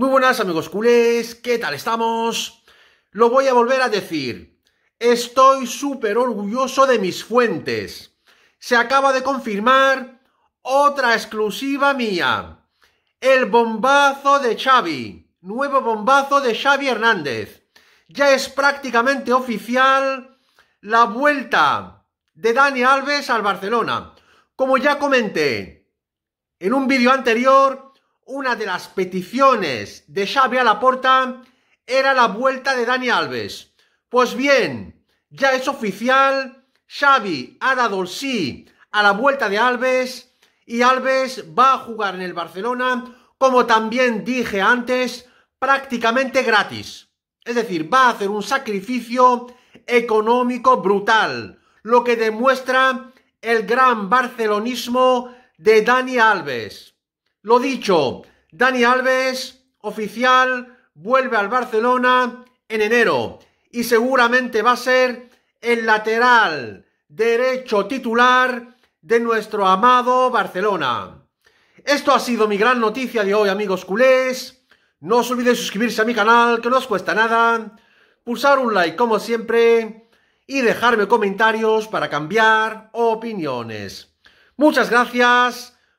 Muy buenas amigos culés, ¿qué tal estamos? Lo voy a volver a decir, estoy súper orgulloso de mis fuentes. Se acaba de confirmar otra exclusiva mía. El bombazo de Xavi, nuevo bombazo de Xavi Hernández. Ya es prácticamente oficial la vuelta de Dani Alves al Barcelona. Como ya comenté en un vídeo anterior, una de las peticiones de Xavi a la porta era la vuelta de Dani Alves. Pues bien, ya es oficial, Xavi ha dado el sí a la vuelta de Alves y Alves va a jugar en el Barcelona, como también dije antes, prácticamente gratis. Es decir, va a hacer un sacrificio económico brutal, lo que demuestra el gran barcelonismo de Dani Alves. Lo dicho, Dani Alves, oficial, vuelve al Barcelona en enero y seguramente va a ser el lateral derecho titular de nuestro amado Barcelona. Esto ha sido mi gran noticia de hoy, amigos culés. No os olvidéis suscribirse a mi canal, que no os cuesta nada. Pulsar un like, como siempre. Y dejarme comentarios para cambiar opiniones. Muchas gracias.